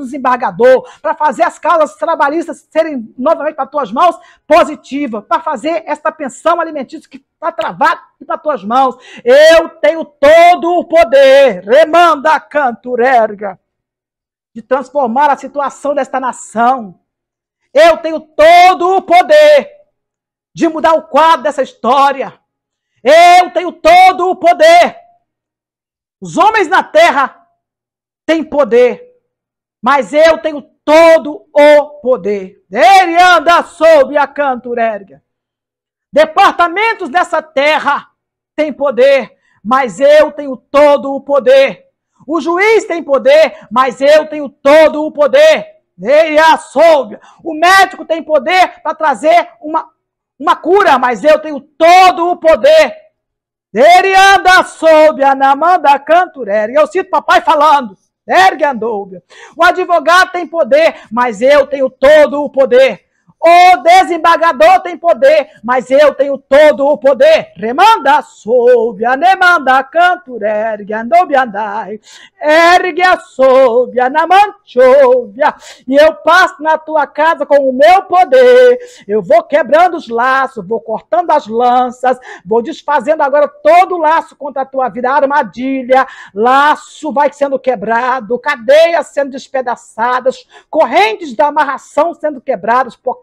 desembargador, para fazer as causas trabalhistas serem novamente para tuas mãos positiva, para fazer esta pensão alimentícia que está travada para tuas mãos. Eu tenho todo o poder. Remanda canturerga de transformar a situação desta nação. Eu tenho todo o poder de mudar o quadro dessa história. Eu tenho todo o poder. Os homens na terra têm poder, mas eu tenho todo o poder. Ele anda sob a canturérgia. Departamentos dessa terra têm poder, mas eu tenho todo o poder. O juiz tem poder, mas eu tenho todo o poder. Ele é soube. O médico tem poder para trazer uma uma cura, mas eu tenho todo o poder. Ele anda sob a namanda canturera. E eu sinto papai falando. Ergue andou. O advogado tem poder, mas eu tenho todo o poder. O desembargador tem poder, mas eu tenho todo o poder. Remanda, soube, anemanda, canto, ergue, andobe, andai, ergue, a soube, manchovia. e eu passo na tua casa com o meu poder. Eu vou quebrando os laços, vou cortando as lanças, vou desfazendo agora todo o laço contra a tua vida, armadilha, laço vai sendo quebrado, cadeias sendo despedaçadas, correntes da amarração sendo quebradas, por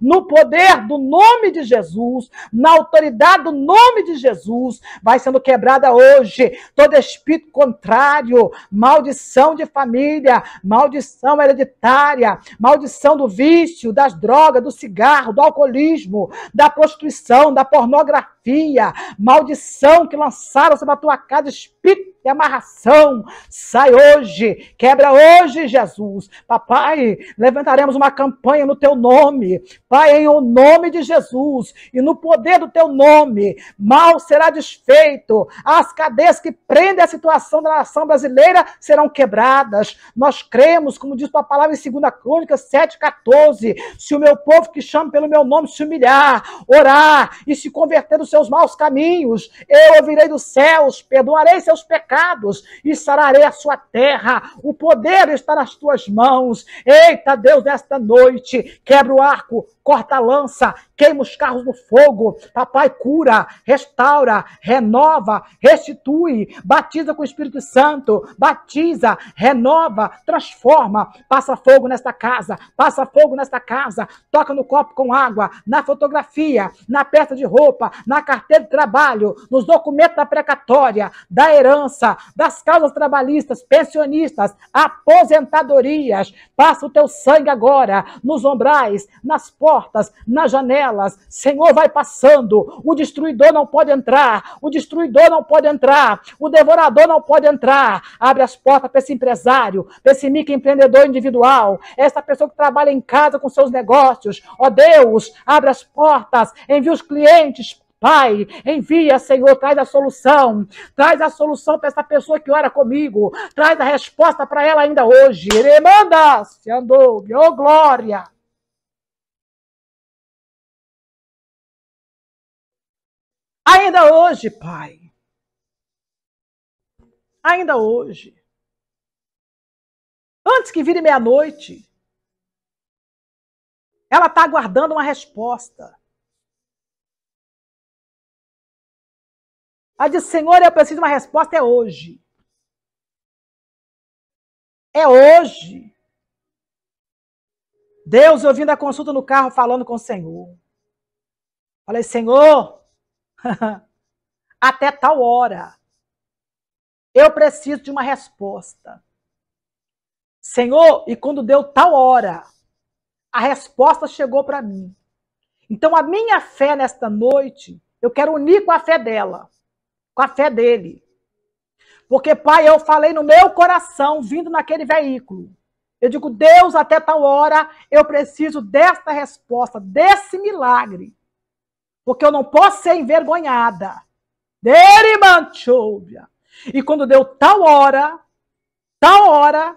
no poder do nome de Jesus, na autoridade do nome de Jesus, vai sendo quebrada hoje todo espírito contrário, maldição de família, maldição hereditária, maldição do vício, das drogas, do cigarro, do alcoolismo, da prostituição, da pornografia, maldição que lançaram sobre a tua casa, espírito de amarração. Sai hoje, quebra hoje, Jesus. Papai, levantaremos uma campanha no teu nome. Pai, em o nome de Jesus e no poder do teu nome, mal será desfeito. As cadeias que prendem a situação da nação brasileira serão quebradas. Nós cremos, como diz a palavra em 2 Crônica 7,14, se o meu povo que chama pelo meu nome se humilhar, orar e se converter dos seus maus caminhos, eu ouvirei dos céus, perdoarei seus pecados pecados e sararei a sua terra. O poder está nas tuas mãos. Eita, Deus, nesta noite, quebra o arco, corta a lança, queima os carros no fogo. Papai, cura, restaura, renova, restitui, batiza com o Espírito Santo, batiza, renova, transforma. Passa fogo nesta casa, passa fogo nesta casa. Toca no copo com água, na fotografia, na peça de roupa, na carteira de trabalho, nos documentos da precatória, da herança, das causas trabalhistas, pensionistas, aposentadorias. Passa o teu sangue agora nos ombrais, nas portas, na janela Senhor, vai passando. O destruidor não pode entrar. O destruidor não pode entrar. O devorador não pode entrar. Abre as portas para esse empresário, para esse microempreendedor individual, essa pessoa que trabalha em casa com seus negócios. Ó oh, Deus, abre as portas, envia os clientes, Pai, envia, Senhor, traz a solução. Traz a solução para essa pessoa que ora comigo. Traz a resposta para ela ainda hoje. Ele manda, se andou, oh glória. Ainda hoje, Pai. Ainda hoje. Antes que vire meia-noite, ela está aguardando uma resposta. Ela diz: Senhor, eu preciso de uma resposta, é hoje. É hoje. Deus ouvindo a consulta no carro, falando com o Senhor. Falei, Senhor, até tal hora. Eu preciso de uma resposta. Senhor, e quando deu tal hora, a resposta chegou para mim. Então, a minha fé nesta noite, eu quero unir com a fé dela, com a fé dele. Porque, pai, eu falei no meu coração, vindo naquele veículo. Eu digo, Deus, até tal hora eu preciso desta resposta, desse milagre porque eu não posso ser envergonhada. Derimanchoubia. E quando deu tal hora, tal hora,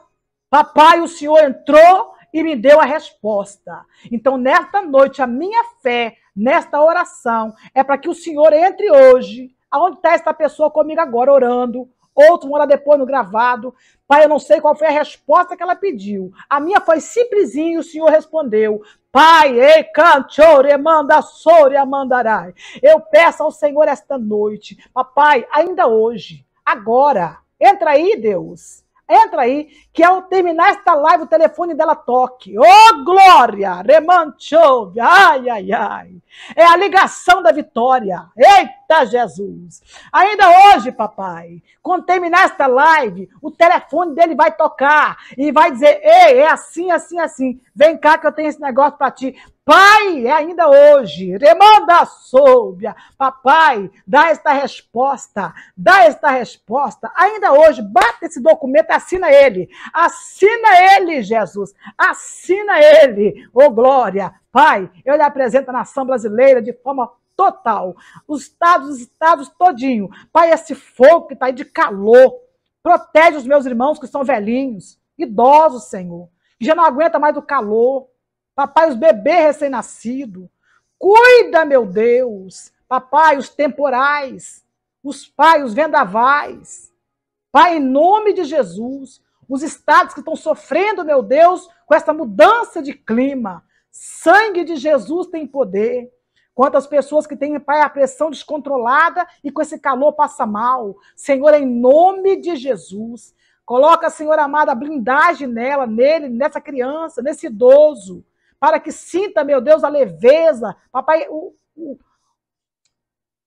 papai, o Senhor entrou e me deu a resposta. Então, nesta noite, a minha fé, nesta oração, é para que o Senhor entre hoje. Aonde está esta pessoa comigo agora orando? outro uma hora depois no gravado. Pai, eu não sei qual foi a resposta que ela pediu. A minha foi simplesinho, o senhor respondeu. Pai, ei, cantore, manda soria, mandarai. Eu peço ao Senhor esta noite, papai, ainda hoje, agora. Entra aí, Deus Entra aí, que ao terminar esta live, o telefone dela toque. Ô, oh, Glória! Remanchove! Ai, ai, ai! É a ligação da vitória. Eita, Jesus! Ainda hoje, papai, quando terminar esta live, o telefone dele vai tocar e vai dizer: ei, é assim, assim, assim. Vem cá que eu tenho esse negócio para ti. Pai, é ainda hoje, remanda soubia. Papai, dá esta resposta, dá esta resposta. Ainda hoje, bata esse documento, assina ele. Assina ele, Jesus. Assina ele. Ô oh, glória. Pai, eu lhe apresento a nação brasileira de forma total. Os estados, os estados todinho. Pai, esse fogo que está aí de calor. Protege os meus irmãos que são velhinhos, idosos, Senhor já não aguenta mais o calor. Papai, os bebês recém-nascidos. Cuida, meu Deus. Papai, os temporais. Os pais, os vendavais. Pai, em nome de Jesus, os estados que estão sofrendo, meu Deus, com essa mudança de clima. Sangue de Jesus tem poder. Quantas pessoas que têm, Pai, a pressão descontrolada e com esse calor passa mal. Senhor, em nome de Jesus, Coloca, Senhor amado, a blindagem nela, nele, nessa criança, nesse idoso, para que sinta, meu Deus, a leveza, papai, o, o,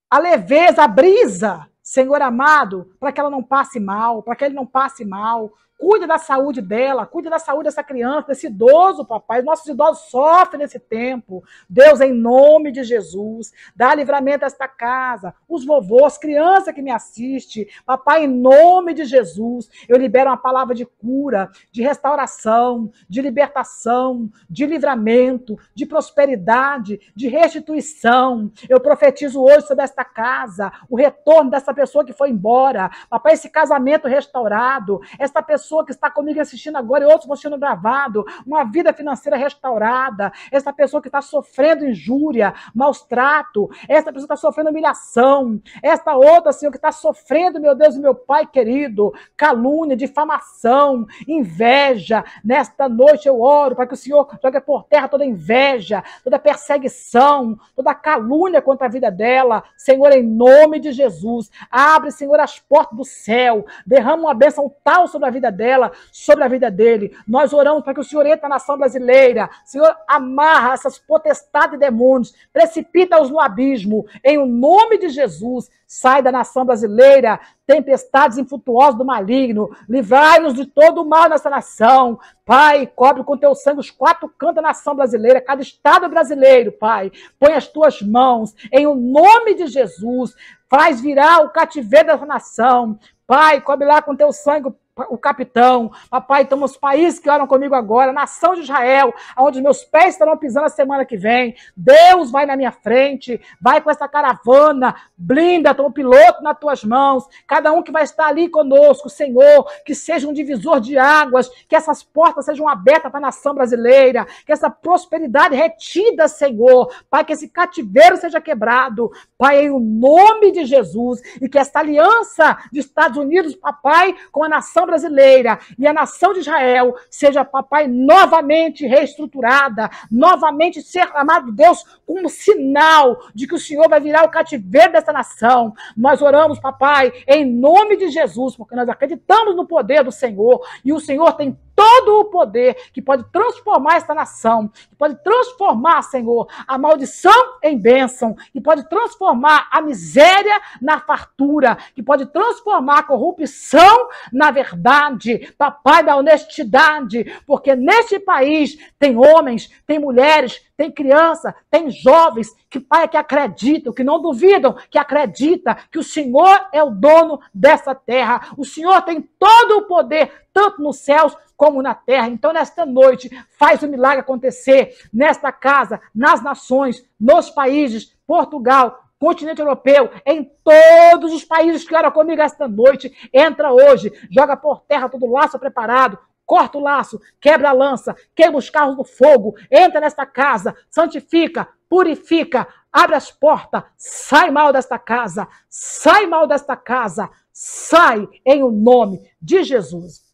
a leveza, a brisa, Senhor amado, para que ela não passe mal, para que ele não passe mal, Cuide da saúde dela, cuide da saúde dessa criança, desse idoso, papai. Nossos idosos sofrem nesse tempo. Deus, em nome de Jesus, dá livramento a esta casa, os vovôs, criança que me assiste. Papai, em nome de Jesus, eu libero uma palavra de cura, de restauração, de libertação, de livramento, de prosperidade, de restituição. Eu profetizo hoje sobre esta casa, o retorno dessa pessoa que foi embora. Papai, esse casamento restaurado, esta pessoa pessoa que está comigo assistindo agora e outros vão sendo gravado, uma vida financeira restaurada, essa pessoa que está sofrendo injúria, maus trato, essa pessoa que está sofrendo humilhação, esta outra, Senhor, que está sofrendo, meu Deus, meu Pai querido, calúnia, difamação, inveja. Nesta noite eu oro para que o Senhor jogue por terra toda inveja, toda perseguição, toda calúnia contra a vida dela. Senhor, em nome de Jesus, abre, Senhor, as portas do céu, derrama uma bênção tal sobre a vida dela dela, sobre a vida dele. Nós oramos para que o Senhor entre na nação brasileira. Senhor, amarra essas potestades e demônios, precipita-os no abismo. Em o nome de Jesus, sai da nação brasileira, tempestades infrutuosas do maligno, livrai-nos de todo o mal nessa nação. Pai, cobre com teu sangue os quatro cantos da nação brasileira, cada estado brasileiro, Pai. Põe as tuas mãos, em o nome de Jesus, faz virar o cativeiro da nação. Pai, cobre lá com teu sangue o capitão, papai, então os países que oram comigo agora, nação de Israel, aonde meus pés estarão pisando a semana que vem, Deus vai na minha frente, vai com essa caravana, blinda, toma o piloto nas tuas mãos, cada um que vai estar ali conosco, Senhor, que seja um divisor de águas, que essas portas sejam abertas para a nação brasileira, que essa prosperidade retida, Senhor, Pai, que esse cativeiro seja quebrado, Pai, em o nome de Jesus, e que esta aliança de Estados Unidos, papai, com a nação nação brasileira e a nação de Israel seja, papai, novamente reestruturada, novamente ser, amado Deus, como sinal de que o Senhor vai virar o cativeiro dessa nação. Nós oramos, papai, em nome de Jesus, porque nós acreditamos no poder do Senhor e o Senhor tem todo o poder que pode transformar esta nação, que pode transformar, Senhor, a maldição em bênção, que pode transformar a miséria na fartura, que pode transformar a corrupção na verdade, papai da honestidade, porque neste país tem homens, tem mulheres, tem criança, tem jovens que pai que acreditam, que não duvidam, que acredita que o Senhor é o dono dessa terra. O Senhor tem todo o poder, tanto nos céus como na terra. Então, nesta noite, faz o milagre acontecer nesta casa, nas nações, nos países, Portugal, continente europeu, em todos os países que oram comigo esta noite. Entra hoje, joga por terra todo o laço preparado, corta o laço, quebra a lança, queima os carros do fogo, entra nesta casa, santifica, purifica, abre as portas, sai mal desta casa, sai mal desta casa, sai em o nome de Jesus.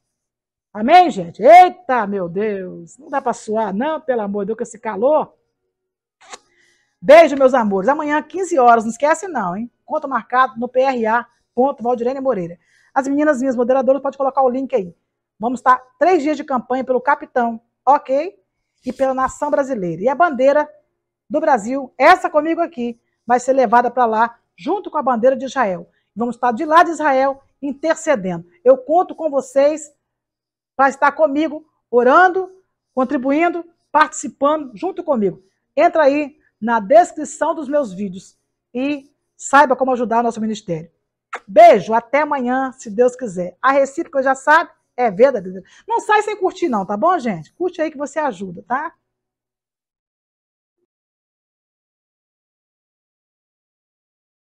Amém, gente? Eita, meu Deus! Não dá para suar, não, pelo amor de Deus, com esse calor. Beijo, meus amores. Amanhã, 15 horas, não esquece não, hein? Conto marcado no PRA. Valdirene Moreira. As meninas, minhas moderadoras, pode colocar o link aí. Vamos estar três dias de campanha pelo capitão, ok? E pela nação brasileira. E a bandeira do Brasil, essa comigo aqui, vai ser levada para lá, junto com a bandeira de Israel. Vamos estar de lá de Israel intercedendo. Eu conto com vocês para estar comigo, orando, contribuindo, participando junto comigo. Entra aí na descrição dos meus vídeos e saiba como ajudar o nosso ministério. Beijo, até amanhã, se Deus quiser. A recíproca já sabe, é verdadeira. Não sai sem curtir não, tá bom, gente? Curte aí que você ajuda, tá?